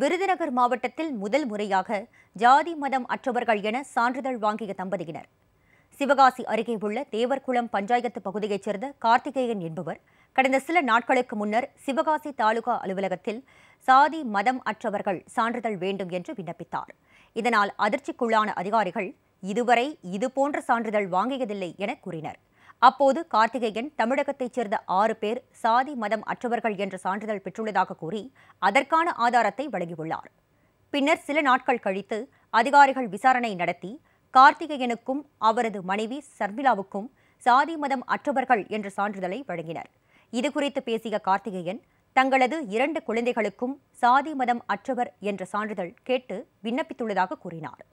விருதுநகர் மாவட்டத்தில் முதல் முறையாக ஜாதி மதம் அற்றவர்கள் என சான்றிதழ் வாங்கிய தம்பதியினர் சிவகாசி அருகே உள்ள தேவர்குளம் பஞ்சாயத்து பகுதியைச் சேர்ந்த கார்த்திகேயன் என்பவர் கடந்த சில நாட்களுக்கு முன்னர் சிவகாசி தாலுகா அலுவலகத்தில் சாதி மதம் அற்றவர்கள் சான்றிதழ் வேண்டும் என்று விண்ணப்பித்தார் இதனால் அதிர்ச்சிக்குள்ளான அதிகாரிகள் இதுவரை இதுபோன்ற சான்றிதழ் வாங்கியதில்லை என கூறினர் அப்போது கார்த்திகேயன் தமிழகத்தைச் சேர்ந்த ஆறு பேர் சாதி மதம் அற்றவர்கள் என்ற சான்றிதழ் பெற்றுள்ளதாக கூறி அதற்கான ஆதாரத்தை வழங்கியுள்ளார் பின்னர் சில நாட்கள் கழித்து அதிகாரிகள் விசாரணை நடத்தி கார்த்திகேயனுக்கும் அவரது மனைவி சர்மிளாவுக்கும் சாதி மதம் அற்றவர்கள் என்ற சான்றிதழை வழங்கினர் இதுகுறித்து பேசிய கார்த்திகேயன் தங்களது இரண்டு குழந்தைகளுக்கும் சாதி மதம் அற்றவர் என்ற சான்றிதழ் கேட்டு விண்ணப்பித்துள்ளதாக கூறினார்